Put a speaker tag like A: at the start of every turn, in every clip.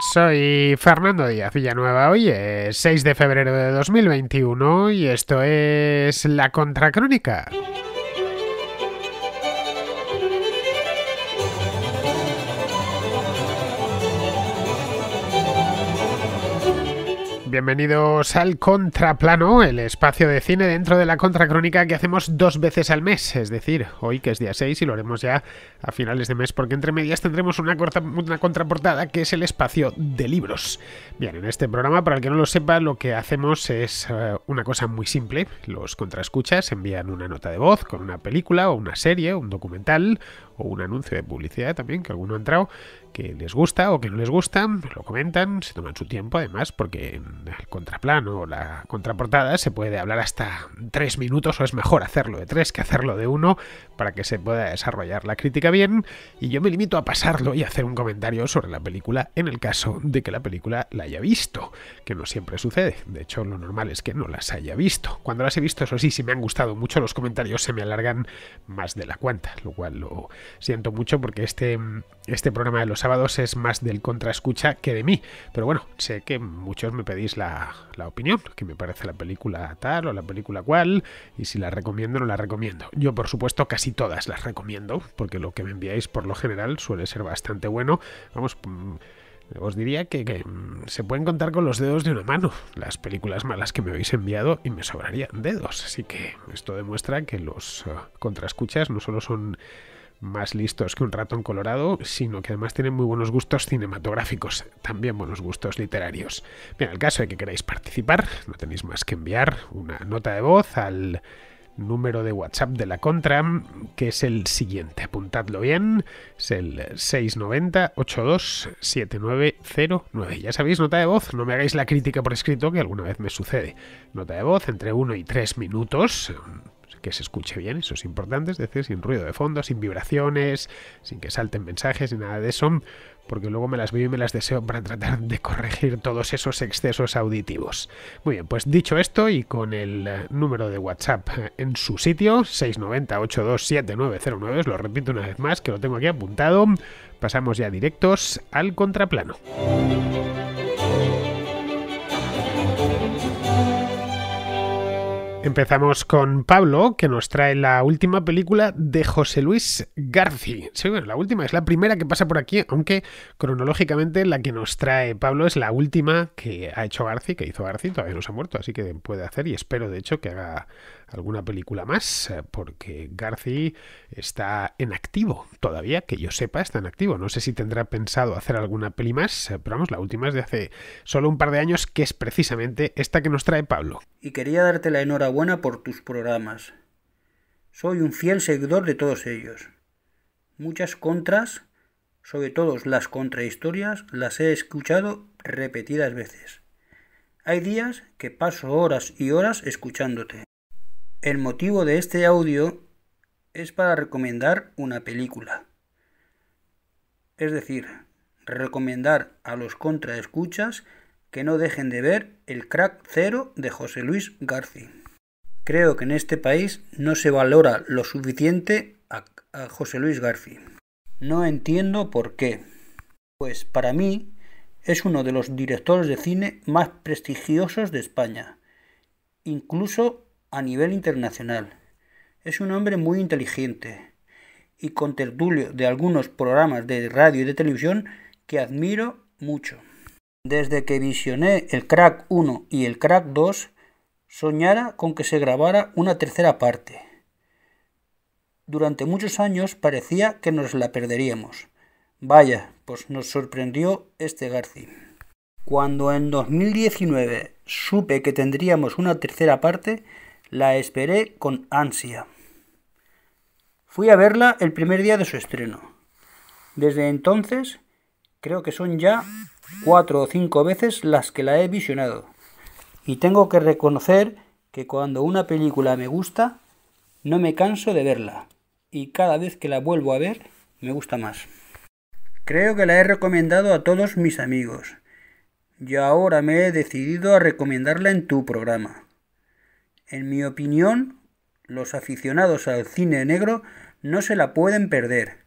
A: Soy Fernando Díaz Villanueva, hoy es 6 de febrero de 2021 y esto es La Contracrónica. Bienvenidos al Contraplano, el espacio de cine dentro de la Contracrónica que hacemos dos veces al mes, es decir, hoy que es día 6 y lo haremos ya a finales de mes porque entre medias tendremos una, contraportada que es el espacio de libros. Bien, en este programa, para el que no lo sepa, lo que hacemos es eh, una cosa muy simple. Los contraescuchas envían una nota de voz con una película o una serie, un documental o un anuncio de publicidad también, que alguno ha entrado, que les gusta o que no les gustan lo comentan, se toman su tiempo además, porque en el contraplano o la contraportada se puede hablar hasta tres minutos o es mejor hacerlo de tres que hacerlo de uno para que se pueda desarrollar la crítica bien y yo me limito a pasarlo y hacer un comentario sobre la película en el caso de que la película la haya visto, que no siempre sucede, de hecho lo normal es que no las haya visto. Cuando las he visto, eso sí, si me han gustado mucho los comentarios se me alargan más de la cuenta, lo cual lo siento mucho porque este este programa de los sábados es más del contraescucha que de mí, pero bueno, sé que muchos me pedís la, opinión, que me parece la película tal o la película cual, y si la recomiendo o no la recomiendo. Yo, por supuesto, casi todas las recomiendo, porque lo que me enviáis por lo general suele ser bastante bueno. Vamos mm, os diría que, mm, se pueden contar con los dedos de una mano las películas malas que me habéis enviado y me sobrarían dedos. Así que esto demuestra que los ah, contraescuchas no solo son más listos que un ratón colorado, sino que además tienen muy buenos gustos cinematográficos, también buenos gustos literarios. Bien, el caso de que queráis participar, no tenéis más que enviar una nota de voz al número de WhatsApp de la Contra, que es el siguiente, apuntadlo bien, es el 690-827909. Ya sabéis, nota de voz, no me hagáis la crítica por escrito que alguna vez me sucede. Nota de voz entre 1 y 3 minutos, que se escuche bien, eso es importante, es decir, sin ruido de fondo, sin vibraciones, sin que salten mensajes ni nada de eso, porque luego me las veo y me las deseo para tratar de corregir todos esos excesos auditivos. Muy bien, pues dicho esto y con el eh, número de WhatsApp eh, en su sitio, 690-827909, os lo repito una vez más, que lo tengo aquí apuntado, pasamos ya directos al contraplano. Empezamos con Pablo, que nos trae la última película de José Luis Garci. Sí, bueno, la última es la primera que pasa por aquí, aunque cronológicamente la que nos trae Pablo es la última que ha hecho Garci, que hizo Garci, todavía no se ha muerto, así que puede hacer y espero de hecho que haga alguna película más, eh, porque García está en activo todavía, que yo sepa, está en activo. No sé si tendrá pensado hacer alguna peli más, eh, pero vamos, la última es de hace solo un par de años, que es precisamente esta que nos trae Pablo.
B: Y quería darte la enhorabuena por tus programas. Soy un fiel seguidor de todos ellos. Muchas contras, sobre todo las contrahistorias, las he escuchado repetidas veces. Hay días que paso horas y horas escuchándote. El motivo de este audio es para recomendar una película. Es decir, recomendar a los contraescuchas que no dejen de ver El crack cero de José Luis García. Creo que en este país no se valora lo suficiente a, José Luis García. No entiendo por qué. Pues para mí es uno de los directores de cine más prestigiosos de España, incluso a nivel internacional. Es un hombre muy inteligente y con tertulio de algunos programas de radio y de televisión que admiro mucho. Desde que visioné el Crack 1 y el Crack 2, soñara con que se grabara una tercera parte. Durante muchos años parecía que nos la perderíamos. Vaya, pues nos sorprendió este Garci. Cuando en 2019 supe que tendríamos una tercera parte, la esperé con ansia. Fui a verla el primer día de su estreno. Desde entonces, creo que son ya cuatro o cinco veces las que la he visionado. Y tengo que reconocer que cuando una película me gusta, no me canso de verla. Y cada vez que la vuelvo a ver, me gusta más. Creo que la he recomendado a todos mis amigos. Y ahora me he decidido a recomendarla en tu programa. En mi opinión, los aficionados al cine negro no se la pueden perder.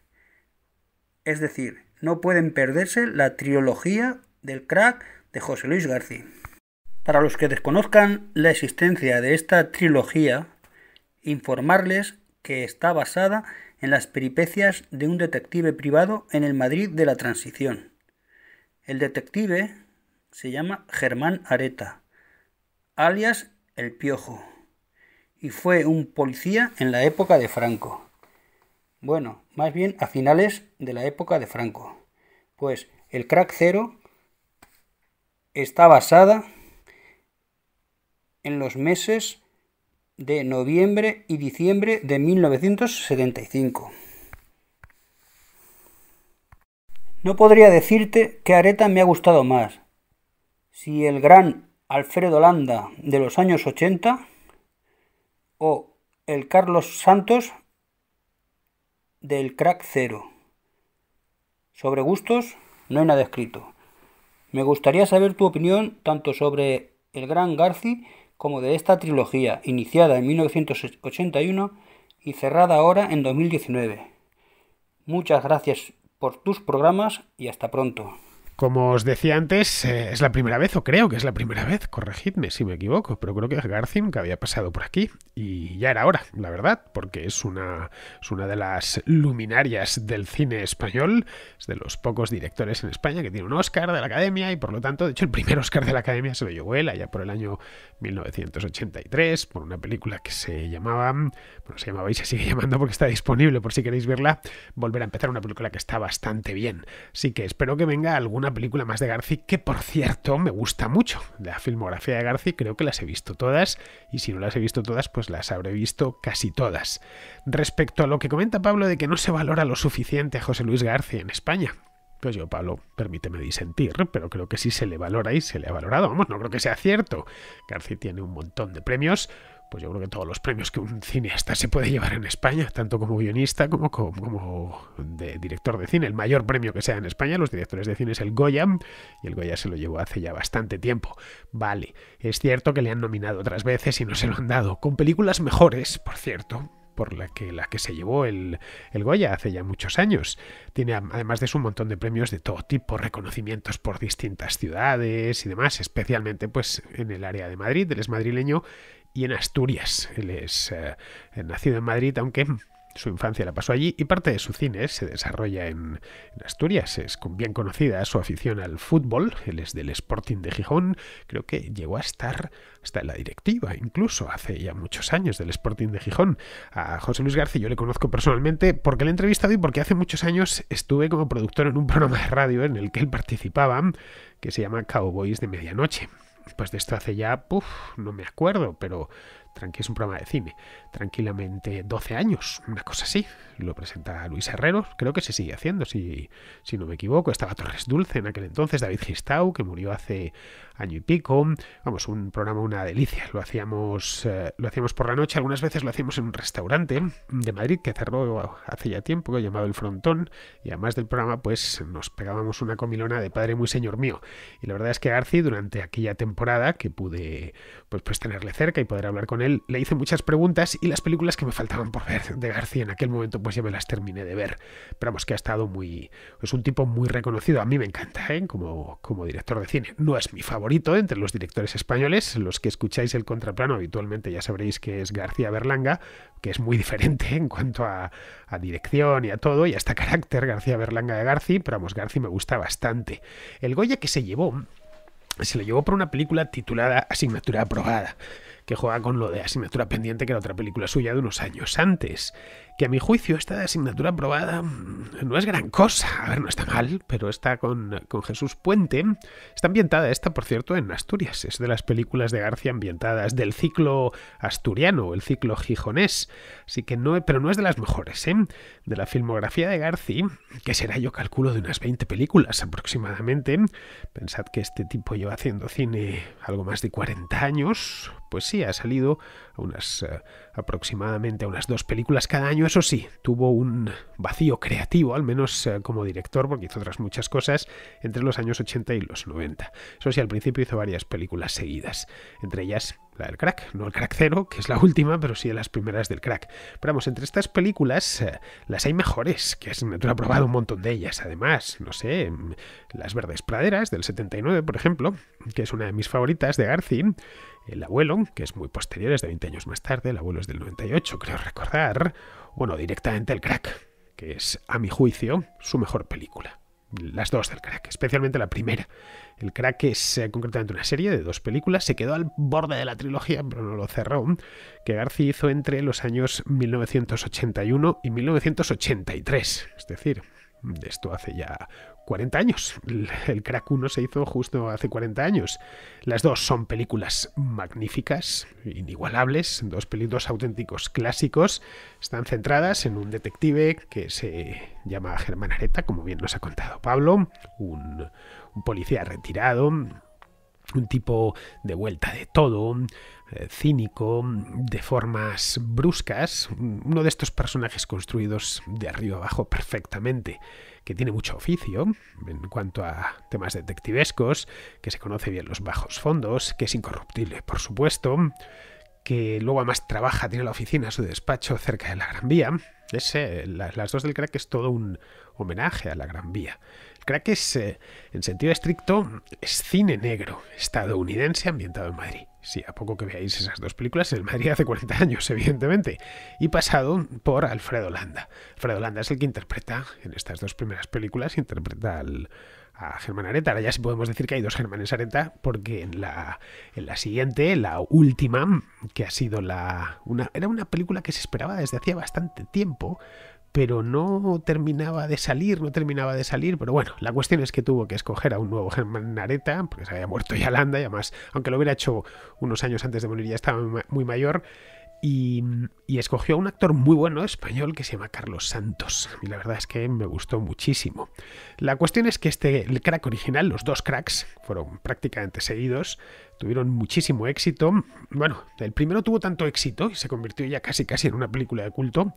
B: Es decir, no pueden perderse la trilogía del crack de José Luis García. Para los que desconozcan la existencia de esta trilogía, informarles que está basada en las peripecias de un detective privado en el Madrid de la Transición. El detective se llama Germán Areta, alias El Piojo y fue un policía en la época de Franco. Bueno, más bien a finales de la época de Franco. Pues el crack cero está basada en los meses de noviembre y diciembre de 1975. No podría decirte qué areta me ha gustado más, si el gran Alfredo Landa de los años 80 o el Carlos Santos del crack cero. Sobre gustos no hay nada escrito. Me gustaría saber tu opinión tanto sobre el gran Garci como de esta trilogía, iniciada en 1981 y cerrada ahora en 2019. Muchas gracias por tus programas y hasta pronto.
A: Como os decía antes, eh, es la primera vez, o creo que es la primera vez, corregidme si me equivoco, pero creo que es Garcin que había pasado por aquí y ya era hora, la verdad, porque es una, es una de las luminarias del cine español, es de los pocos directores en España que tiene un Oscar de la Academia y por lo tanto, de hecho, el primer Oscar de la Academia se lo llevó él allá por el año 1983 por una película que se llamaba, bueno, se llamaba y se sigue llamando porque está disponible por si queréis verla, volver a empezar una película que está bastante bien. Así que espero que venga alguna película más de Garci que, por cierto, me gusta mucho. La filmografía de Garci creo que las he visto todas y si no las he visto todas, pues las habré visto casi todas. Respecto a lo que comenta Pablo de que no se valora lo suficiente a José Luis Garci en España, pues yo, Pablo, permíteme disentir, pero creo que sí se le valora y se le ha valorado. Vamos, no creo que sea cierto. García tiene un montón de premios, pues yo creo que todos los premios que un cineasta se puede llevar en España, tanto como guionista como como, director de cine. El mayor premio que sea en España, los directores de cine es el Goya, y el Goya se lo llevó hace ya bastante tiempo. Vale, es cierto que le han nominado otras veces y no se lo han dado, con películas mejores, por cierto, por la que, la que se llevó el, Goya hace ya muchos años. Tiene además de eso un montón de premios de todo tipo, reconocimientos por distintas ciudades y demás, especialmente pues en el área de Madrid, el es madrileño y en Asturias. Él es eh, nacido en Madrid, aunque su infancia la pasó allí y parte de su cine se desarrolla en, Asturias. Es bien conocida su afición al fútbol. Él es del Sporting de Gijón. Creo que llegó a estar hasta en la directiva, incluso hace ya muchos años del Sporting de Gijón. A José Luis García yo le conozco personalmente porque le he entrevistado y porque hace muchos años estuve como productor en un programa de radio en el que él participaba que se llama Cowboys de Medianoche pues de esto hace ya, no me acuerdo, pero tranqui es un programa de cine, tranquilamente 12 años, una cosa así. Lo presenta Luis Herrero creo que se sigue haciendo, si, si no me equivoco. Estaba Torres Dulce en aquel entonces, David Gistau, que murió hace, año y pico. Vamos, un programa, una delicia. Lo hacíamos, eh, lo hacíamos por la noche, algunas veces lo hacíamos en un restaurante de Madrid que cerró hace ya tiempo, llamado El Frontón, y además del programa, pues nos pegábamos una comilona de padre muy señor mío. Y la verdad es que García durante aquella temporada que pude pues, pues tenerle cerca y poder hablar con él, le hice muchas preguntas y las películas que me faltaban por ver de García en aquel momento, pues ya me las terminé de ver. Pero vamos, que ha estado muy. Es un tipo muy reconocido. A mí me encanta, ¿eh? Como, como director de cine. No es mi favorito entre los directores españoles. Los que escucháis el contraplano habitualmente ya sabréis que es García Berlanga, que es muy diferente en cuanto a, dirección y a todo, y hasta este carácter García Berlanga de Garci, pero vamos, Garci me gusta bastante. El Goya que se llevó, se lo llevó por una película titulada Asignatura aprobada que juega con lo de asignatura pendiente, que era otra película suya de unos años antes. Que a mi juicio esta de asignatura aprobada mm, no es gran cosa. A ver, no está mal, pero está con, Jesús Puente. Está ambientada esta, por cierto, en Asturias. Es de las películas de García ambientadas del ciclo asturiano, el ciclo gijonés. Así que no, pero no es de las mejores, ¿eh? De la filmografía de García, que será yo calculo de unas 20 películas aproximadamente. Pensad que este tipo lleva haciendo cine algo más de 40 años, pues sí, ha salido a unas eh, aproximadamente a unas dos películas cada año, eso sí, tuvo un vacío creativo, al menos eh, como director, porque hizo otras muchas cosas entre los años 80 y los 90. Eso sí, al principio hizo varias películas seguidas, entre ellas la del crack, no el crack cero, que es la última, pero sí de las primeras del crack. Pero vamos, entre estas películas, eh, las hay mejores, que es probado un montón de ellas, además, no sé, mm, Las Verdes Praderas del 79, por ejemplo, que es una de mis favoritas de García el abuelo, que es muy posterior, es de 20 años más tarde, el abuelo es del 98, creo recordar, bueno, directamente el crack, que es, a mi juicio, su mejor película. Las dos del crack, especialmente la primera. El crack es eh, concretamente una serie de dos películas, se quedó al borde de la trilogía, pero no lo cerró, que garcía hizo entre los años 1981 y 1983, es decir, esto hace ya 40 años. El Crack 1 se hizo justo hace 40 años. Las dos son películas magníficas, inigualables, dos películas auténticos clásicos. Están centradas en un detective que se llama Germán Areta, como bien nos ha contado Pablo, un, un policía retirado, un tipo de vuelta de todo, eh, cínico, de formas bruscas, uno de estos personajes construidos de arriba abajo perfectamente, que tiene mucho oficio en cuanto a temas detectivescos, que se conoce bien los bajos fondos, que es incorruptible, por supuesto, que luego además trabaja, tiene la oficina, su despacho cerca de la Gran Vía. ese, las dos del crack es todo un homenaje a la Gran Vía. Crack es, eh, en sentido estricto, es cine negro estadounidense ambientado en Madrid. Sí, a poco que veáis esas dos películas, en Madrid hace 40 años, evidentemente, y pasado por Alfredo Landa. Alfredo Landa es el que interpreta, en estas dos primeras películas, interpreta a Germán Areta. Ahora ya sí podemos decir que hay dos Germanes Areta, porque en la, en la siguiente, la última, que ha sido la. Una, era una película que se esperaba desde hacía bastante tiempo, pero no terminaba de salir, no terminaba de salir, pero bueno, la cuestión es que tuvo que escoger a un nuevo Germán Nareta, porque se había muerto Landa y además, aunque lo hubiera hecho unos años antes de morir, ya estaba muy mayor, y, escogió a un actor muy bueno español que se llama Carlos Santos. Y la verdad es que me gustó muchísimo. La cuestión es que este, el crack original, los dos cracks, fueron prácticamente seguidos, tuvieron muchísimo éxito. Bueno, el primero tuvo tanto éxito y se convirtió ya casi casi en una película de culto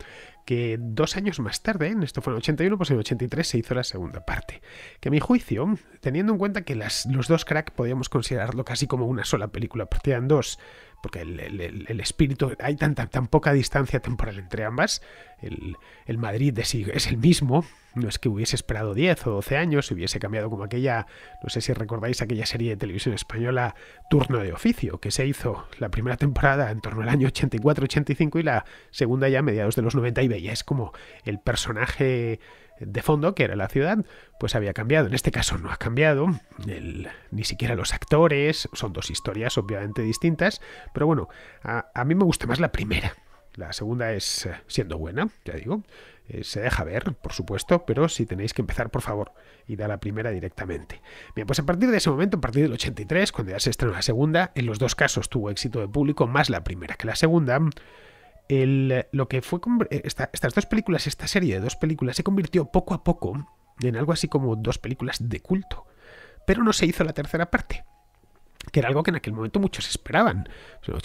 A: que dos años más tarde, en esto fue en 81, pues en 83 se hizo la segunda parte. Que a mi juicio, teniendo en cuenta que las, los dos cracks podíamos considerarlo casi como una sola película, porque eran dos porque el, espíritu, hay tan poca distancia temporal entre ambas, el, Madrid de sí es el mismo, no es que hubiese esperado 10 o 12 años, hubiese cambiado como aquella, no sé si recordáis aquella serie de televisión española Turno de Oficio, que se hizo la primera temporada en torno al año 84-85 y la segunda ya a mediados de los 90 y veía, es como el personaje de fondo, que era la ciudad, pues había cambiado. En este caso no ha cambiado, ni siquiera los actores, son dos historias obviamente distintas, pero bueno, a, mí me gusta más la primera. La segunda es eh, siendo buena, ya digo. Eh, se deja ver, por supuesto, pero si tenéis que empezar, por favor, id a la primera directamente. Bien, pues a partir de ese momento, a partir del 83, cuando ya se estrenó la segunda, en los dos casos tuvo éxito de público más la primera que la segunda lo que fue eh, estas dos películas, esta serie de dos películas, se convirtió poco a poco en algo así como dos películas de culto. Pero no se hizo la tercera parte, que era algo que en aquel momento muchos esperaban.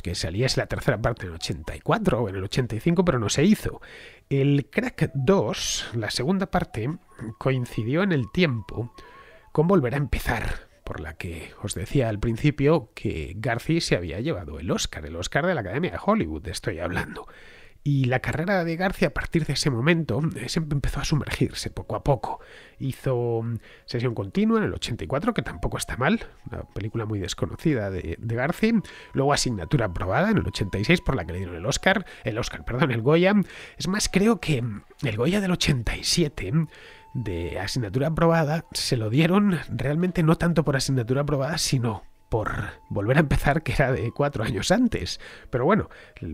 A: Que saliese la tercera parte en el 84 o en el 85, pero no se hizo. El Crack 2, la segunda parte, coincidió en el tiempo con Volver a empezar, por la que os decía al principio que Garci se había llevado el Oscar, el Oscar de la Academia de Hollywood, estoy hablando. Y la carrera de García a partir de ese momento eh, empezó a sumergirse poco a poco. Hizo mm, Sesión Continua en el 84, que tampoco está mal, una película muy desconocida de, Garci. García. Luego Asignatura aprobada en el 86, por la que le dieron el Oscar, el Oscar, perdón, el Goya. Es más, creo que mm, el Goya del 87 de asignatura aprobada se lo dieron realmente no tanto por asignatura aprobada, sino por volver a empezar que era de cuatro años antes. Pero bueno,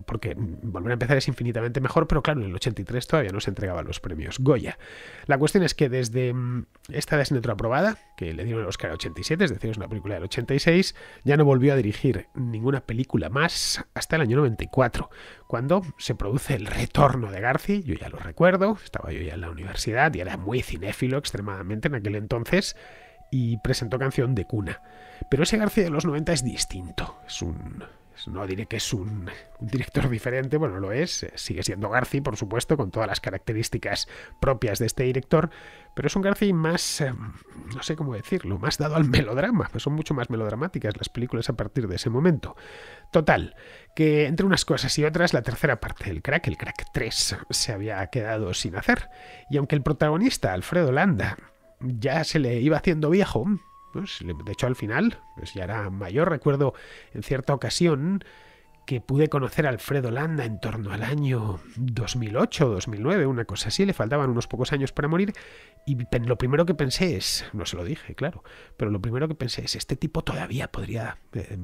A: porque volver a empezar es infinitamente mejor, pero claro, en el 83 todavía no se entregaban los premios Goya. La cuestión es que desde mm, esta designatura aprobada, que le dieron el Oscar al 87, es decir, es una película del 86, ya no volvió a dirigir ninguna película más hasta el año 94, cuando se produce el retorno de Garci, yo ya lo recuerdo, estaba yo ya en la universidad y era muy cinéfilo extremadamente en aquel entonces, y presentó canción de cuna. Pero ese García de los 90 es distinto. Es un. No diré que es un, un director diferente, bueno, lo es, eh, sigue siendo García, por supuesto, con todas las características propias de este director, pero es un García más, eh, no sé cómo decirlo, más dado al melodrama, pues son mucho más melodramáticas las películas a partir de ese momento. Total, que entre unas cosas y otras la tercera parte del crack, el crack 3, se había quedado sin hacer. Y aunque el protagonista, Alfredo Landa, ya se le iba haciendo viejo. Pues, de hecho, al final, pues ya era mayor, recuerdo en cierta ocasión que pude conocer a Alfredo Landa en torno al año 2008, 2009, una cosa así, le faltaban unos pocos años para morir, y lo primero que pensé es, no se lo dije, claro, pero lo primero que pensé es, este tipo todavía podría eh,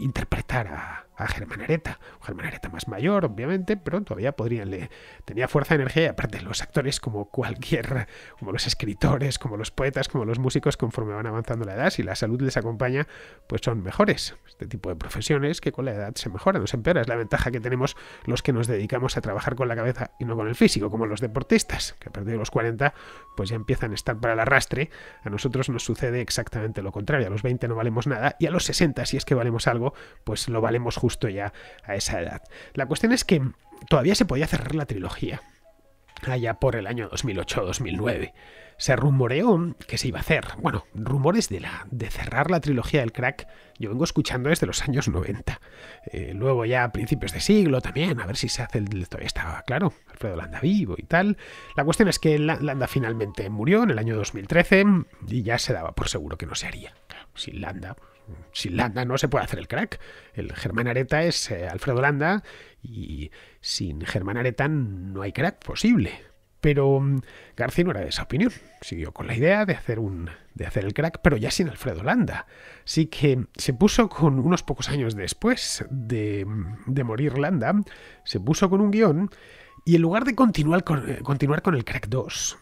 A: interpretar a, a Germán Areta. Germán Areta más mayor, obviamente, pero todavía podrían le tenía fuerza, energía y aparte los actores como cualquier, como los escritores, como los poetas, como los músicos, conforme van avanzando la edad, si la salud les acompaña, pues son mejores. Este tipo de profesiones que con la edad se mejoran, no se empeora. Es la ventaja que tenemos los que nos dedicamos a trabajar con la cabeza y no con el físico, como los deportistas, que a partir de los 40 pues ya empiezan a estar para el arrastre. A nosotros nos sucede exactamente lo contrario. A los 20 no valemos nada y a los 60, si es que valemos algo, pues lo valemos justamente justo ya a esa edad. La cuestión es que todavía se podía cerrar la trilogía, allá por el año 2008-2009 se rumoreó que se iba a hacer. Bueno, rumores de, la, de cerrar la trilogía del crack yo vengo escuchando desde los años 90. Eh, luego ya a principios de siglo también, a ver si se hace el... Todavía estaba, claro, Alfredo Landa vivo y tal. La cuestión es que Landa finalmente murió en el año 2013 y ya se daba por seguro que no se haría. Sin Landa sin Landa no se puede hacer el crack. El Germán Areta es eh, Alfredo Landa y sin Germán Areta no hay crack posible. Pero mm, García no era de esa opinión. Siguió con la idea de hacer, un, de hacer el crack, pero ya sin Alfredo Landa. Así que se puso con, unos pocos años después de, mm, morir Landa, se puso con un guión y en lugar de continuar eh, continuar con el crack 2,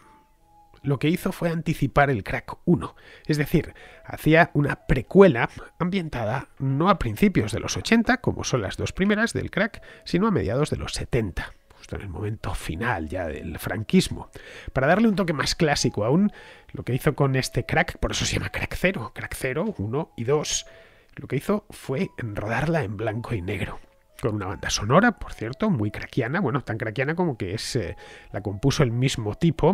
A: lo que hizo fue anticipar el Crack 1, es decir, hacía una precuela ambientada no a principios de los 80, como son las dos primeras del Crack, sino a mediados de los 70 justo en el momento final ya del franquismo. Para darle un toque más clásico aún, lo que hizo con este crack, por eso se llama crack 0, crack 0, 1 y 2, lo que hizo fue rodarla en blanco y negro. Con una banda sonora, por cierto, muy craquiana, bueno, tan craquiana como que es, eh, la compuso el mismo tipo,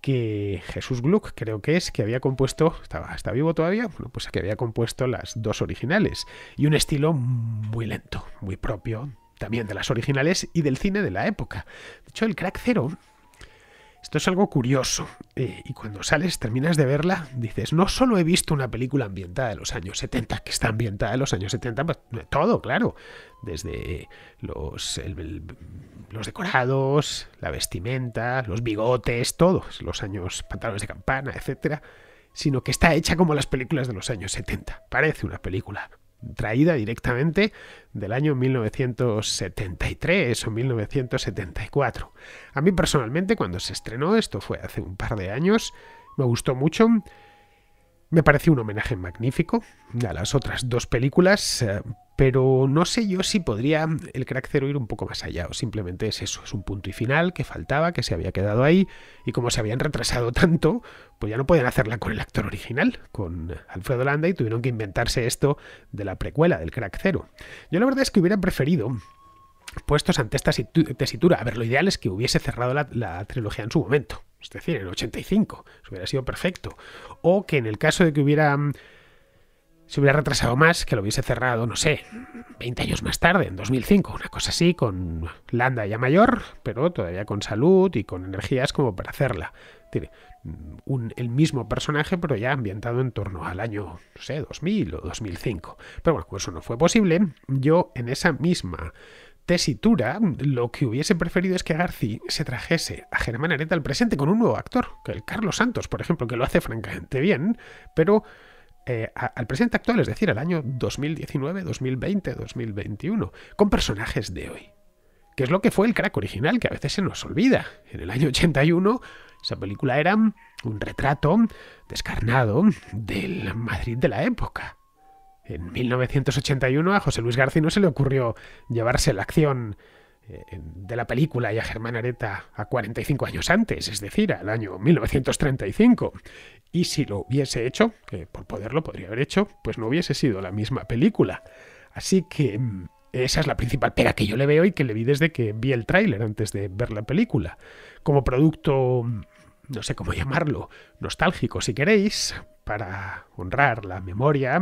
A: que Jesús Gluck, creo que es, que había compuesto, estaba, está vivo todavía, bueno, pues que había compuesto las dos originales, y un estilo muy lento, muy propio también de las originales y del cine de la época. De hecho, el Crack Zero esto es algo curioso. Eh, y cuando sales, terminas de verla, dices, no solo he visto una película ambientada de los años 70, que está ambientada de los años 70, pues, eh, todo, claro. Desde los, los decorados, la vestimenta, los bigotes, todos, los años pantalones de campana, etcétera sino que está hecha como las películas de los años 70. Parece una película traída directamente del año 1973 o 1974. A mí personalmente cuando se estrenó, esto fue hace un par de años, me gustó mucho. Me pareció un homenaje magnífico a las otras dos películas, eh, pero no sé yo si podría el crack cero ir un poco más allá, o simplemente es eso, es un punto y final que faltaba, que se había quedado ahí, y como se habían retrasado tanto, pues ya no podían hacerla con el actor original, con Alfredo Landa, y tuvieron que inventarse esto de la precuela, del crack cero. Yo la verdad es que hubiera preferido puestos ante esta tesitura. A ver, lo ideal es que hubiese cerrado la, trilogía en su momento, es decir, en 85, hubiera sido perfecto. O que en el caso de que hubiera se hubiera retrasado más, que lo hubiese cerrado, no sé, 20 años más tarde, en 2005, una cosa así, con Landa ya mayor, pero todavía con salud y con energías como para hacerla. Tiene el mismo personaje, pero ya ambientado en torno al año, no sé, 2000 o 2005. Pero bueno, pues eso no fue posible. Yo en esa misma tesitura, lo que hubiese preferido es que García se trajese a Germán Areta al presente con un nuevo actor, que el Carlos Santos, por ejemplo, que lo hace francamente bien, pero eh, al presente actual, es decir, al año 2019, 2020, 2021, con personajes de hoy. Que es lo que fue el crack original, que a veces se nos olvida. En el año 81, esa película era un retrato descarnado del Madrid de la época. En 1981 a José Luis García no se le ocurrió llevarse la acción eh, de la película y a Germán Areta a 45 años antes, es decir, al año 1935. Y si lo hubiese hecho, que por poderlo podría haber hecho, pues no hubiese sido la misma película. Así que mm, esa es la principal pega que yo le veo y que le vi desde que vi el tráiler antes de ver la película. Como producto, mm, no sé cómo llamarlo, nostálgico si queréis, para honrar la memoria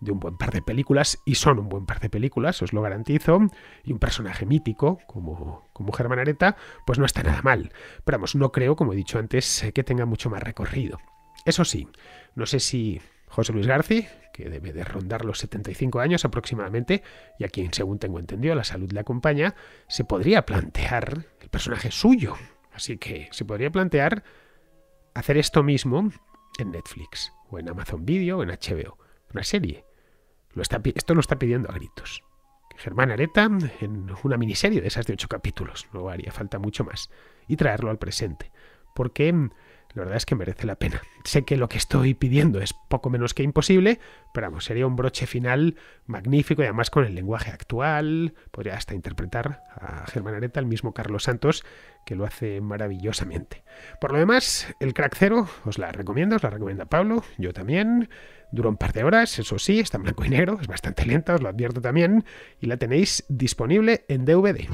A: de un buen par de películas, y son un buen par de películas, os lo garantizo, y un personaje mítico como, como Germán Areta, pues no está nada mal. Pero vamos, no creo, como he dicho antes, eh, que tenga mucho más recorrido. Eso sí, no sé si José Luis García, que debe de rondar los 75 años aproximadamente, y a quien, según tengo entendido, la salud le acompaña, se podría plantear el personaje suyo. Así que se podría plantear hacer esto mismo en Netflix, o en Amazon Video, o en HBO, una serie. esto lo está pidiendo a gritos. Germán Areta en una miniserie de esas de ocho capítulos, no haría falta mucho más, y traerlo al presente, porque la verdad es que merece la pena. Sé que lo que estoy pidiendo es poco menos que imposible, pero sería un broche final magnífico y además con el lenguaje actual. Podría hasta interpretar a Germán Areta, el mismo Carlos Santos, que lo hace maravillosamente. Por lo demás, el crack cero os la recomiendo, os la recomienda Pablo, yo también. Dura un par de horas, eso sí, está en blanco y negro, es bastante lenta, os lo advierto también, y la tenéis disponible en DVD.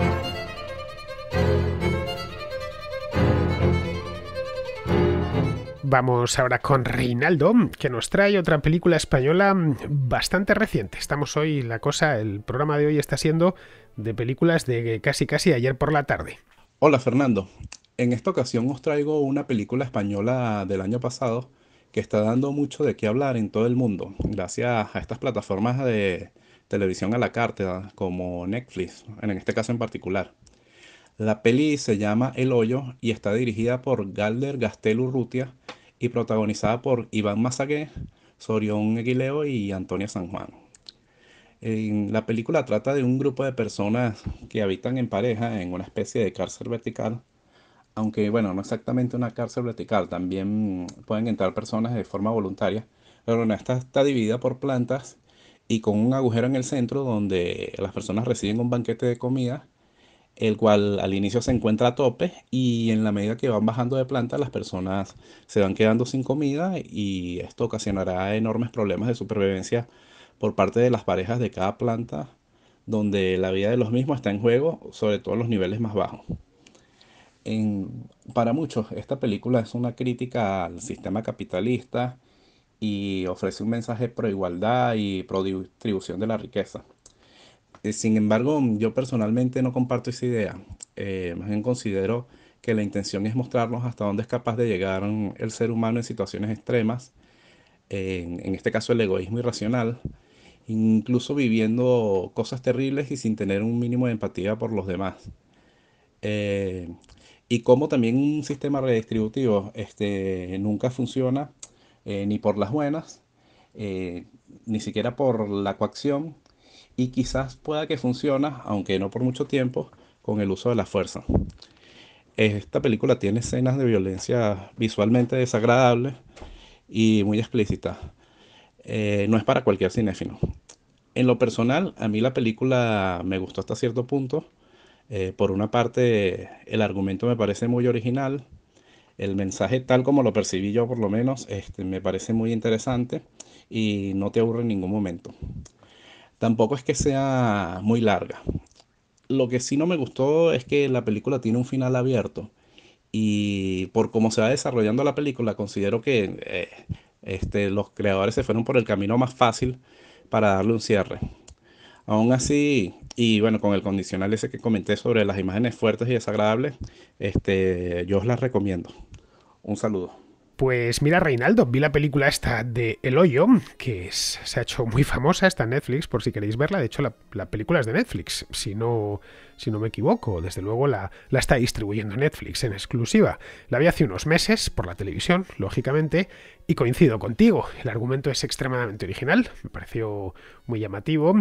A: Vamos ahora con Reinaldo, que nos trae otra película española bastante reciente. Estamos hoy, la cosa, el programa de hoy está siendo de películas de casi casi ayer por la tarde.
C: Hola Fernando, en esta ocasión os traigo una película española del año pasado que está dando mucho de qué hablar en todo el mundo, gracias a estas plataformas de televisión a la carta como Netflix, en este caso en particular. La peli se llama El Hoyo y está dirigida por Galder Gastel Urrutia y protagonizada por Iván Mazagué, Sorión Aguileo y Antonia San Juan. la película trata de un grupo de personas que habitan en pareja en una especie de cárcel vertical, aunque bueno, no exactamente una cárcel vertical, también pueden entrar personas de forma voluntaria, pero esta está dividida por plantas y con un agujero en el centro donde las personas reciben un banquete de comida el cual al inicio se encuentra a tope y en la medida que van bajando de planta las personas se van quedando sin comida y esto ocasionará enormes problemas de supervivencia por parte de las parejas de cada planta donde la vida de los mismos está en juego, sobre todo en los niveles más bajos. para muchos, esta película es una crítica al sistema capitalista y ofrece un mensaje pro igualdad y pro distribución de la riqueza. Eh, sin embargo, yo personalmente no comparto esa idea. Eh, más bien considero que la intención es mostrarnos hasta dónde es capaz de llegar el ser humano en situaciones extremas, en, este caso el egoísmo irracional, incluso viviendo cosas terribles y sin tener un mínimo de empatía por los demás. Eh, y como también un sistema redistributivo este, nunca funciona ni por las buenas, ni siquiera por la coacción, y quizás pueda que funcione, aunque no por mucho tiempo, con el uso de la fuerza. Esta película tiene escenas de violencia visualmente desagradables y muy explícitas. Eh, no es para cualquier cinéfilo. En lo personal, a mí la película me gustó hasta cierto punto. Eh, por una parte, el argumento me parece muy original. El mensaje, tal como lo percibí yo, por lo menos, este, me parece muy interesante y no te aburre en ningún momento. Tampoco es que sea muy larga. Lo que sí no me gustó es que la película tiene un final abierto y por cómo se va desarrollando la película, considero que eh, este, los creadores se fueron por el camino más fácil para darle un cierre. Aún así, y bueno, con el condicional ese que comenté sobre las imágenes fuertes y desagradables, este, yo os las recomiendo. Un saludo. Pues mira,
A: Reinaldo, vi la película esta de El Hoyo, que se ha hecho muy famosa, está en Netflix, por si queréis verla. De hecho, la, película es de Netflix, si no, si no me equivoco. Desde luego la, la, está distribuyendo Netflix en exclusiva. La vi hace unos meses por la televisión, lógicamente, y coincido contigo. El argumento es extremadamente original, me pareció muy llamativo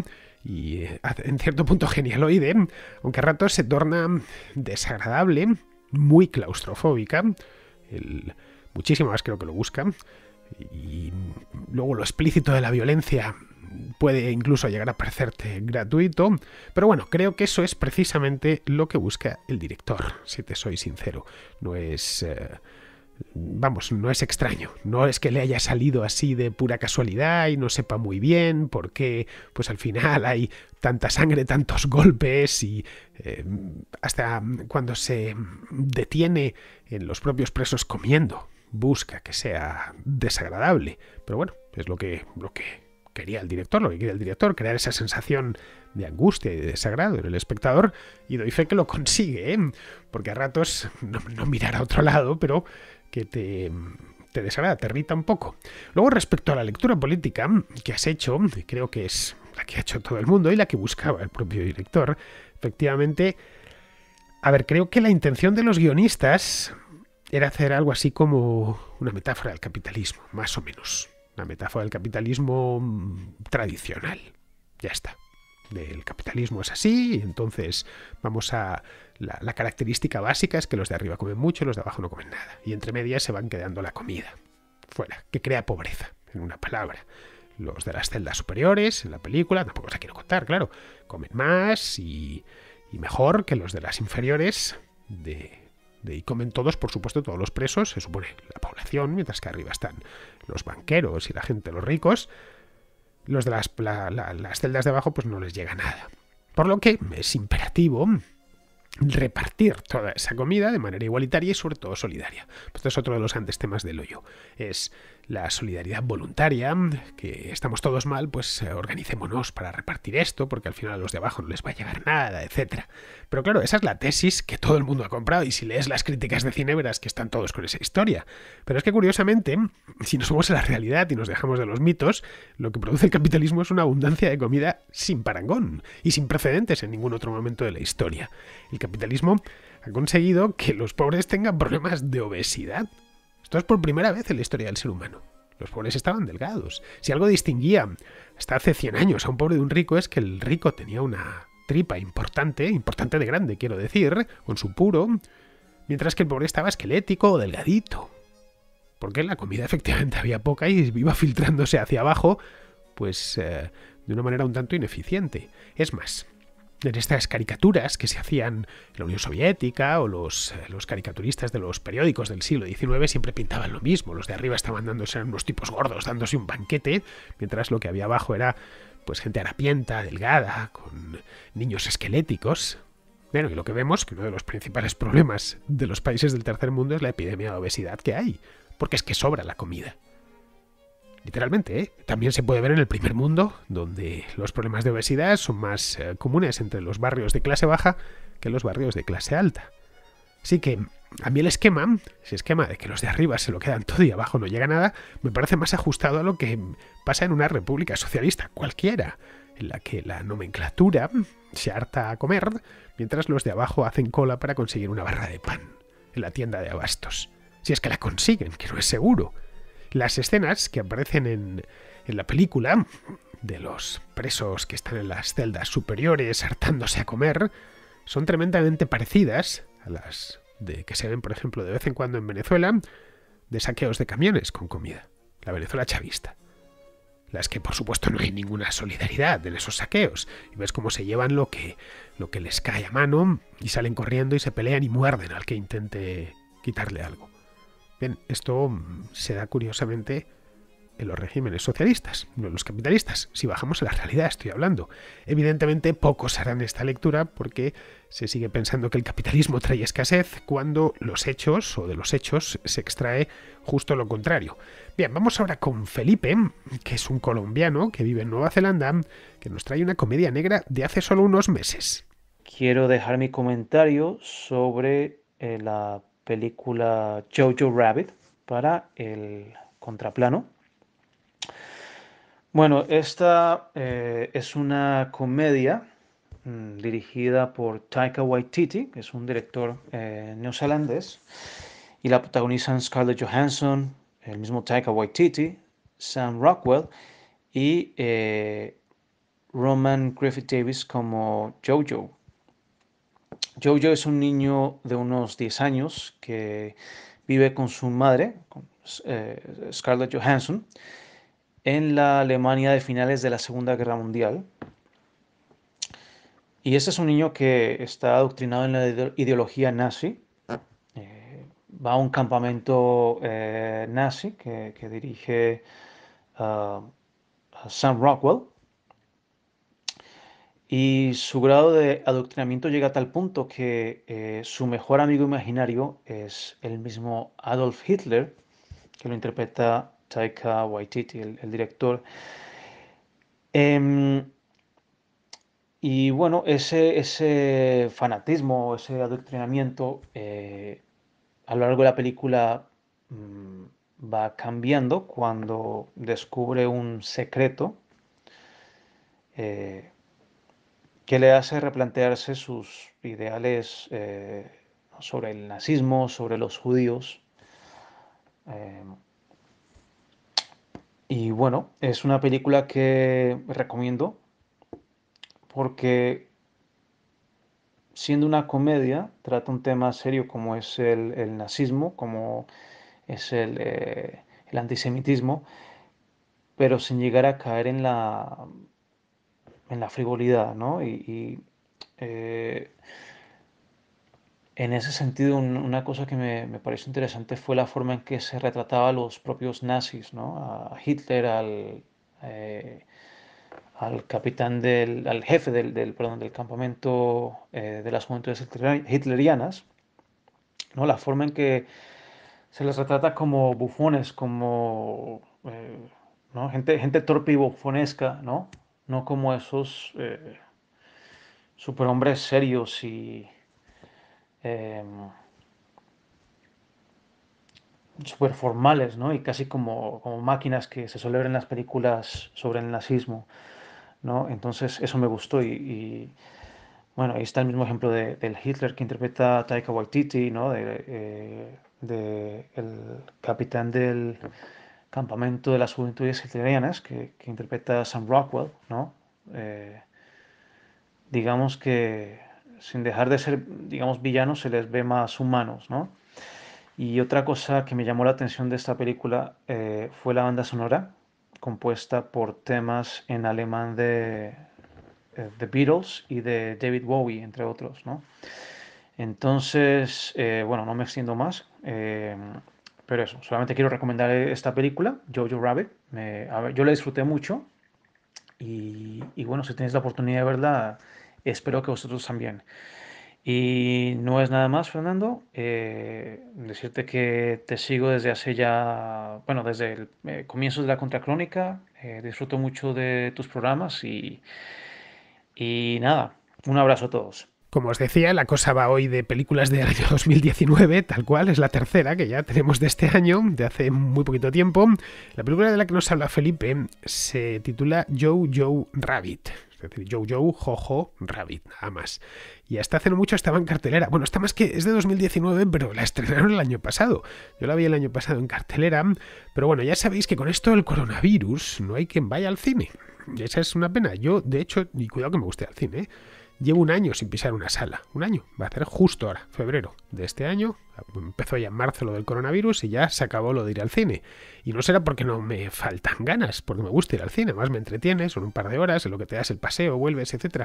A: y eh, en cierto punto genialoide, aunque a ratos se torna desagradable, muy claustrofóbica muchísimo más creo que lo buscan. Y luego lo explícito de la violencia puede incluso llegar a parecerte gratuito, pero bueno, creo que eso es precisamente lo que busca el director, si te soy sincero. No es... Eh, vamos, no es extraño, no es que le haya salido así de pura casualidad y no sepa muy bien por qué, pues al final hay tanta sangre, tantos golpes y eh, hasta cuando se detiene en los propios presos comiendo, busca que sea desagradable. Pero bueno, es lo que, lo que quería el director, lo que quería el director, crear esa sensación de angustia y de desagrado en el espectador, y doy fe que lo consigue, ¿eh? porque a ratos no, mirar a otro lado, pero que te, te desagrada, te irrita un poco. Luego, respecto a la lectura política que has hecho, creo que es la que ha hecho todo el mundo y la que buscaba el propio director, efectivamente, a ver, creo que la intención de los guionistas era hacer algo así como una metáfora del capitalismo, más o menos. Una metáfora del capitalismo mm, tradicional. Ya está. El capitalismo es así, entonces vamos a... La, característica básica es que los de arriba comen mucho y los de abajo no comen nada. Y entre medias se van quedando la comida. Fuera, que crea pobreza, en una palabra los de las celdas superiores en la película, tampoco os la quiero contar, claro, comen más y, y mejor que los de las inferiores de, y comen todos, por supuesto, todos los presos, se supone, la población, mientras que arriba están los banqueros y la gente, los ricos. Los de las, las celdas de abajo, pues no les llega nada. Por lo que es imperativo repartir toda esa comida de manera igualitaria y sobre todo solidaria. Pues este es otro de los grandes temas del hoyo. Es la solidaridad voluntaria, que estamos todos mal, pues eh, organicémonos para repartir esto, porque al final a los de abajo no les va a llegar nada, etc. Pero claro, esa es la tesis que todo el mundo ha comprado, y si lees las críticas de Cinebras, que están todos con esa historia. Pero es que curiosamente, si nos vamos a la realidad y nos dejamos de los mitos, lo que produce el capitalismo es una abundancia de comida sin parangón y sin precedentes en ningún otro momento de la historia. El capitalismo ha conseguido que los pobres tengan problemas de obesidad esto es por primera vez en la historia del ser humano. Los pobres estaban delgados. Si algo distinguía hasta hace 100 años a un pobre de un rico es que el rico tenía una tripa importante, importante de grande, quiero decir, con su puro, mientras que el pobre estaba esquelético o delgadito. Porque la comida efectivamente había poca y iba filtrándose hacia abajo, pues eh, de una manera un tanto ineficiente. Es más, en estas caricaturas que se hacían en la Unión Soviética o los, eh, caricaturistas de los periódicos del siglo XIX siempre pintaban lo mismo. Los de arriba estaban dándose unos tipos gordos, dándose un banquete, mientras lo que había abajo era pues gente harapienta, delgada, con niños esqueléticos. Bueno, y lo que vemos, que uno de los principales problemas de los países del tercer mundo es la epidemia de obesidad que hay, porque es que sobra la comida literalmente. ¿eh? También se puede ver en el primer mundo, donde los problemas de obesidad son más eh, comunes entre los barrios de clase baja que los barrios de clase alta. Así que a mí el esquema, ese esquema de que los de arriba se lo quedan todo y abajo no llega nada, me parece más ajustado a lo que pasa en una república socialista cualquiera, en la que la nomenclatura se harta a comer, mientras los de abajo hacen cola para conseguir una barra de pan en la tienda de abastos. Si es que la consiguen, que no es seguro. Las escenas que aparecen en, la película de los presos que están en las celdas superiores hartándose a comer son tremendamente parecidas a las de que se ven, por ejemplo, de vez en cuando en Venezuela, de saqueos de camiones con comida, la Venezuela chavista. Las que, por supuesto, no hay ninguna solidaridad en esos saqueos, y ves cómo se llevan lo que, lo que les cae a mano, y salen corriendo y se pelean y muerden al que intente quitarle algo esto mm, se da curiosamente en los regímenes socialistas, no en los capitalistas. Si bajamos a la realidad, estoy hablando. Evidentemente, pocos harán esta lectura porque se sigue pensando que el capitalismo trae escasez cuando los hechos o de los hechos se extrae justo lo contrario. Bien, vamos ahora con Felipe, que es un colombiano que vive en Nueva Zelanda, que nos trae una comedia negra de hace solo unos meses.
D: Quiero dejar mi comentario sobre eh, la película Jojo Rabbit para el contraplano. Bueno, esta eh, es una comedia mm, dirigida por Taika Waititi, que es un director eh, neozelandés, y la protagonizan Scarlett Johansson, el mismo Taika Waititi, Sam Rockwell y eh, Roman Griffith Davis como Jojo. Jojo es un niño de unos 10 años que vive con su madre, eh, Scarlett Johansson, en la Alemania de finales de la Segunda Guerra Mundial. Y ese es un niño que está adoctrinado en la ideología nazi. Eh, va a un campamento eh, nazi que, dirige ah, Sam Rockwell. Y su grado de adoctrinamiento llega a tal punto que eh, su mejor amigo imaginario es el mismo Adolf Hitler, que lo interpreta Taika Waititi, el, director. Em, y bueno, ese, ese, fanatismo, ese adoctrinamiento eh, a lo largo de la película mm, va cambiando cuando descubre un secreto. Eh, que le hace replantearse sus ideales eh, sobre el nazismo, sobre los judíos. Eh, y bueno, es una película que recomiendo porque siendo una comedia trata un tema serio como es el, nazismo, como es eh, el antisemitismo, pero sin llegar a caer en la en la frivolidad, ¿no? Y, eh, en ese sentido, una cosa que me, me, pareció interesante fue la forma en que se retrataba a los propios nazis, ¿no? A Hitler, al, eh, al capitán del, al jefe del, perdón, del campamento eh, de las juventudes hitlerianas, ¿no? La forma en que se les retrata como bufones, como... ¿no? Gente, gente torpe y bufonesca, ¿no? no como esos eh, superhombres serios y em, superformales, formales, ¿no? Y casi como, máquinas que se celebran en las películas sobre el nazismo, ¿no? Entonces eso me gustó y, bueno, ahí está el mismo ejemplo de, del Hitler que interpreta Taika Waititi, ¿no? de eh, el capitán del Campamento de las Juventudes Hitlerianas, que, interpreta Sam Rockwell, ¿no? Eh, digamos que sin dejar de ser, digamos, villanos, se les ve más humanos, Y otra cosa que me llamó la atención de esta película eh, fue la banda sonora, compuesta por temas en alemán de eh, The Beatles y de David Bowie, entre otros, Entonces, bueno, no me extiendo más. Pero eso, solamente quiero recomendar esta película, Jojo Rabbit. yo la disfruté mucho y, bueno, si tenéis la oportunidad de verla, espero que vosotros también. Y no es nada más, Fernando, eh, decirte que te sigo desde hace ya, bueno, desde el eh, comienzo de la Contracrónica, eh, disfruto mucho de tus programas y, y nada, un abrazo a todos.
A: Como os decía, la cosa va hoy de películas del año 2019, tal cual, es la tercera que ya tenemos de este año, de hace muy poquito tiempo. La película de la que nos habla Felipe se titula Joe Joe Rabbit. Es decir, Joe Joe Jojo Rabbit, nada más. Y hasta hace no mucho estaba en cartelera. Bueno, está más que es de 2019, pero la estrenaron el año pasado. Yo la vi el año pasado en cartelera. Pero bueno, ya sabéis que con esto del coronavirus no hay quien vaya al cine. Y esa es una pena. Yo, de hecho, y cuidado que me guste al cine. ¿eh? llevo un año sin pisar una sala. Un año. Va a ser justo ahora, febrero de este año. Empezó ya en marzo lo del coronavirus y ya se acabó lo de ir al cine. Y no será porque no me faltan ganas, porque me gusta ir al cine. Más me entretienes, son un par de horas, en lo que te das el paseo, vuelves, etc.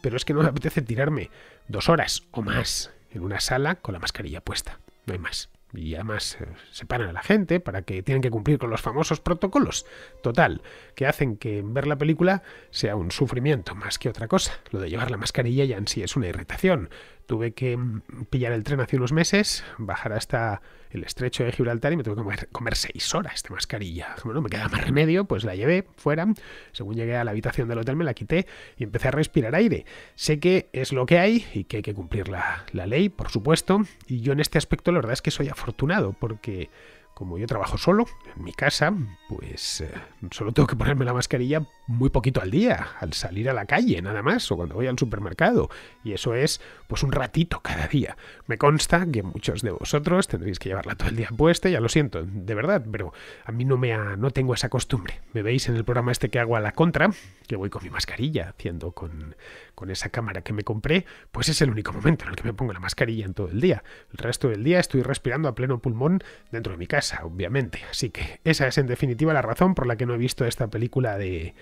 A: Pero es que no me apetece tirarme dos horas o más en una sala con la mascarilla puesta. No hay más y además eh, separan a la gente para que tienen que cumplir con los famosos protocolos. Total, que hacen que ver la película sea un sufrimiento más que otra cosa. Lo de llevar la mascarilla ya en sí es una irritación tuve que mm, pillar el tren hace unos meses, bajar hasta el estrecho de Gibraltar y me tuve que comer, seis horas de mascarilla. Bueno, me queda más remedio, pues la llevé fuera. Según llegué a la habitación del hotel me la quité y empecé a respirar aire. Sé que es lo que hay y que hay que cumplir la ley, por supuesto. Y yo en este aspecto la verdad es que soy afortunado porque como yo trabajo solo en mi casa, pues eh, solo tengo que ponerme la mascarilla muy poquito al día, al salir a la calle nada más o cuando voy al supermercado. Y eso es pues un ratito cada día. Me consta que muchos de vosotros tendréis que llevarla todo el día puesta, ya lo siento, de verdad, pero a mí no, me no tengo esa costumbre. Me veis en el programa este que hago a la contra, que voy con mi mascarilla haciendo con, con esa cámara que me compré, pues es el único momento en el que me pongo la mascarilla en todo el día. El resto del día estoy respirando a pleno pulmón dentro de mi casa, obviamente. Así que esa es en definitiva la razón por la que no he visto esta película de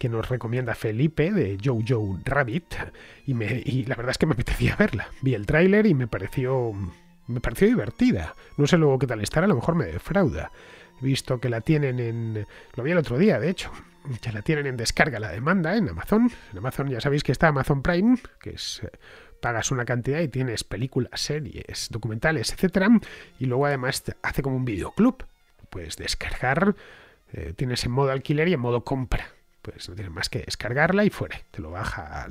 A: que nos recomienda Felipe de Jojo Rabbit y, me, la verdad es que me apetecía verla. Vi el tráiler y me pareció me pareció divertida. No sé luego qué tal estará, a lo mejor me defrauda. He visto que la tienen en... Lo vi el otro día, de hecho. Ya la tienen en descarga la demanda en Amazon. En Amazon ya sabéis que está Amazon Prime, que es eh, pagas una cantidad y tienes películas, series, documentales, etcétera, y luego además hace como un videoclub. Puedes descargar, eh, tienes en modo alquiler y en modo compra. Pues no tienes más que descargarla y fuera, te lo baja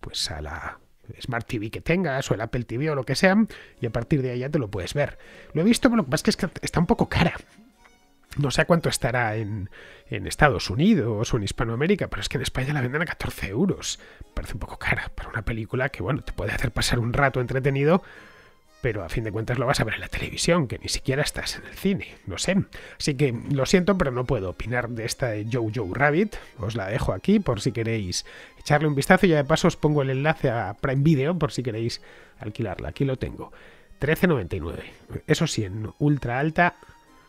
A: pues a la Smart TV que tengas o el Apple TV o lo que sea, y a partir de ahí ya te lo puedes ver. Lo he visto, pero lo que pasa es que está un poco cara. No sé cuánto estará en, Estados Unidos o en Hispanoamérica, pero es que en España la venden a 14 euros. Parece un poco cara para una película que, bueno, te puede hacer pasar un rato entretenido, pero a fin de cuentas lo vas a ver en la televisión, que ni siquiera estás en el cine, no sé. Así que lo siento, pero no puedo opinar de esta de Jojo Rabbit. Os la dejo aquí por si queréis echarle un vistazo. Ya de paso os pongo el enlace a Prime Video por si queréis alquilarla. Aquí lo tengo. 13.99. Eso sí, en ultra alta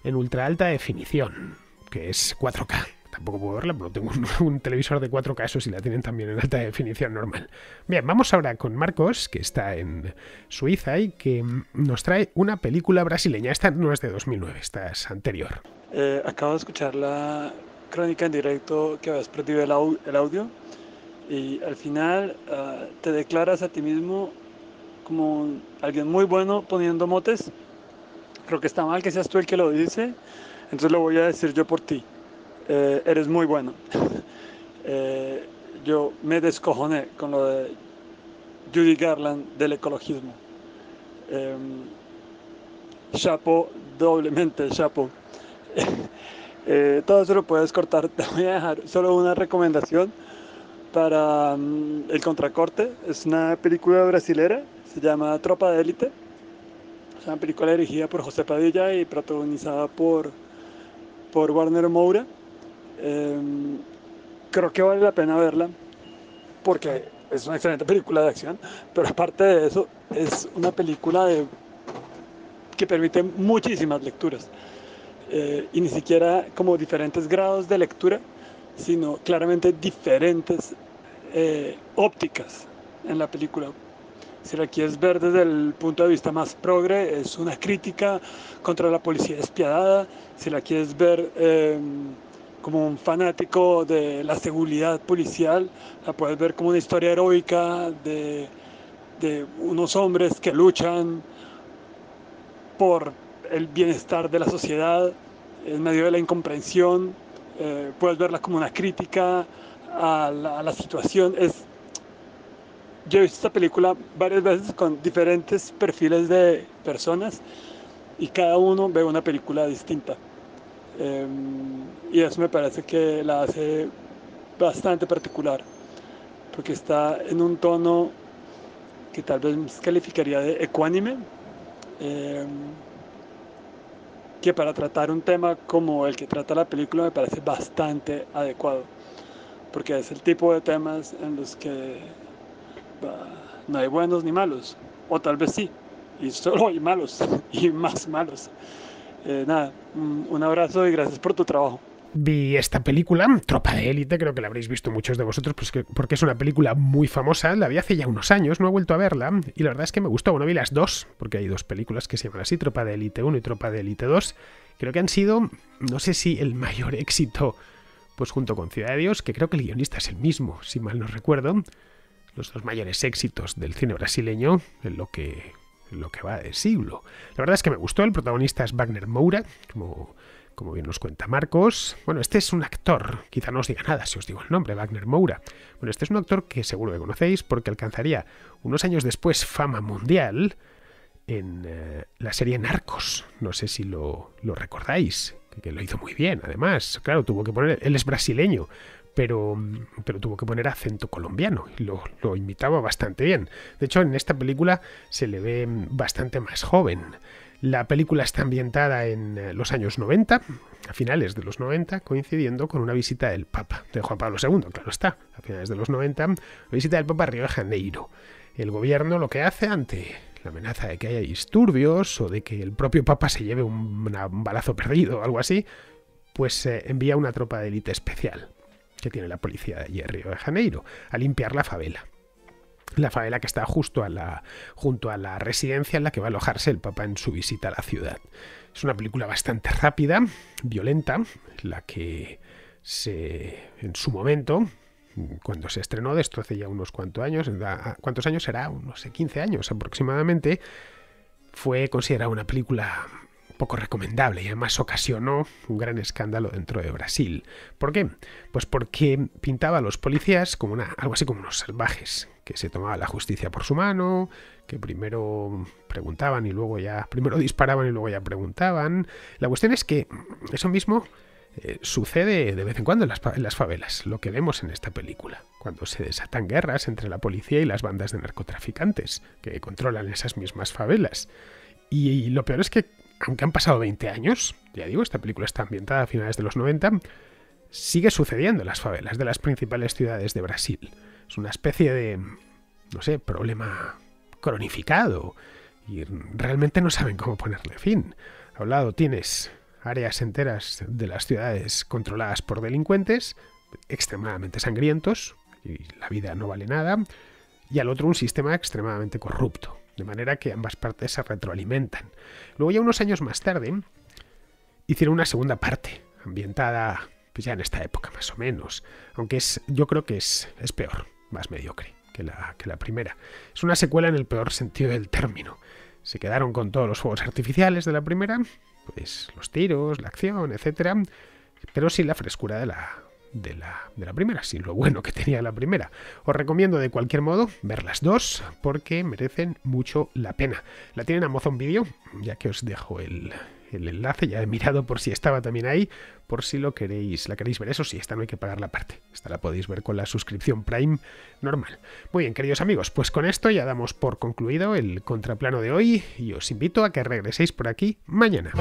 A: en ultra alta definición, que es 4K. Tampoco puedo verla, pero tengo un, televisor de 4K, eso sí la tienen también en alta definición normal. Bien, vamos ahora con Marcos, que está en Suiza y que nos trae una película brasileña. Esta no es de 2009, esta es anterior.
E: Eh, acabo de escuchar la crónica en directo que habías perdido el, audio y al final ah, te declaras a ti mismo como alguien muy bueno poniendo motes creo que está mal que seas tú el que lo dice, entonces lo voy a decir yo por ti. Eh, eres muy bueno. Eh, yo me descojoné con lo de Judy Garland del ecologismo. Eh, chapo, doblemente chapo. todo eso lo puedes cortar. Te voy a dejar solo una recomendación para mm, el contracorte. Es una película brasilera, se llama Tropa de Élite es una película dirigida por José Padilla y protagonizada por, por Warner Moura. Em, creo que vale la pena verla porque es una excelente película de acción, pero aparte de eso, es una película que permite muchísimas lecturas. Eh, y ni siquiera como diferentes grados de lectura, sino claramente diferentes eh, ópticas en la película. Si la quieres ver desde el punto de vista más progre, es una crítica contra la policía despiadada, si la quieres ver em, como un fanático de la seguridad policial, la puedes ver como una historia heroica de, unos hombres que luchan por el bienestar de la sociedad en medio de la incomprensión, eh, puedes verla como una crítica a la, situación. Yo he visto esta película varias veces con diferentes perfiles de personas y cada uno ve una película distinta. Em, y eso me parece que la hace bastante particular, porque está en un tono que tal vez calificaría de ecuánime, em, que para tratar un tema como el que trata la película me parece bastante adecuado, porque es el tipo de temas en los que Ah, no hay buenos ni malos, o tal vez sí, y solo hay malos, y más malos. Eh, nada, mm, un abrazo y gracias por tu trabajo
A: vi esta película, Tropa de Élite, creo que la habréis visto muchos de vosotros, pues porque es una película muy famosa, la vi hace ya unos años, no he vuelto a verla, y la verdad es que me gustó, bueno, vi las dos, porque hay dos películas que se llaman así, Tropa de Élite 1 y Tropa de Élite 2, creo que han sido, no sé si el mayor éxito, pues junto con Ciudad de Dios, que creo que el guionista es el mismo, si mal no recuerdo, los dos mayores éxitos del cine brasileño en lo que, lo que va de siglo. La verdad es que me gustó, el protagonista es Wagner Moura, como, como bien nos cuenta Marcos. Bueno, este es un actor, quizá no os diga nada si os digo el nombre, Wagner Moura. Bueno, este es un actor que seguro que conocéis porque alcanzaría unos años después fama mundial en eh, la serie Narcos. No sé si lo, lo recordáis, que lo hizo muy bien, además. Claro, tuvo que poner. Él es brasileño, pero, mm, pero tuvo que poner acento colombiano y lo, lo, imitaba bastante bien. De hecho, en esta película se le ve mm, bastante más joven. La película está ambientada en eh, los años 90, a finales de los 90, coincidiendo con una visita del Papa, de Juan Pablo II, claro está, a finales de los 90, visita del Papa a Río de Janeiro. El gobierno lo que hace ante la amenaza de que haya disturbios o de que el propio Papa se lleve un, balazo perdido o algo así, pues eh, envía una tropa de élite especial que tiene la policía de allí Río de Janeiro, a limpiar la favela. La favela que está justo a la, junto a la residencia en la que va a alojarse el Papa en su visita a la ciudad. Es una película bastante rápida, violenta, la que se, en su momento, cuando se estrenó, de esto hace ya unos cuantos años, ah, ¿cuántos años será? Unos 15 años aproximadamente, fue considerada una película poco recomendable y además ocasionó un gran escándalo dentro de Brasil. ¿Por qué? Pues porque pintaba a los policías como una, algo así como unos salvajes, que se tomaba la justicia por su mano, que primero preguntaban y luego ya, primero disparaban y luego ya preguntaban. La cuestión es que eso mismo eh, sucede de vez en cuando en las, favelas, lo que vemos en esta película, cuando se desatan guerras entre la policía y las bandas de narcotraficantes que controlan esas mismas favelas. y lo peor es que aunque han pasado 20 años, ya digo, esta película está ambientada a finales de los 90, sigue sucediendo en las favelas de las principales ciudades de Brasil. Es una especie de, no sé, problema cronificado y realmente no saben cómo ponerle fin. A un lado tienes áreas enteras de las ciudades controladas por delincuentes, extremadamente sangrientos, y la vida no vale nada, y al otro un sistema extremadamente corrupto. De manera que ambas partes se retroalimentan. Luego ya unos años más tarde hicieron una segunda parte, ambientada pues, ya en esta época más o menos, aunque es, yo creo que es, es peor, más mediocre que la, que la primera. Es una secuela en el peor sentido del término. Se quedaron con todos los fuegos artificiales de la primera, pues los tiros, la acción, etc. Pero sin la frescura de la, de la, primera, si lo bueno que tenía la primera. Os recomiendo de cualquier modo ver las dos porque merecen mucho la pena. La tienen Amazon Video, ya que os dejo el, el enlace, ya he mirado por si estaba también ahí, por si lo queréis, la queréis ver. Eso sí, esta no hay que pagar la parte. Esta la podéis ver con la suscripción Prime normal. Muy bien, queridos amigos, pues con esto ya damos por concluido el contraplano de hoy y os invito a que regreséis por aquí mañana.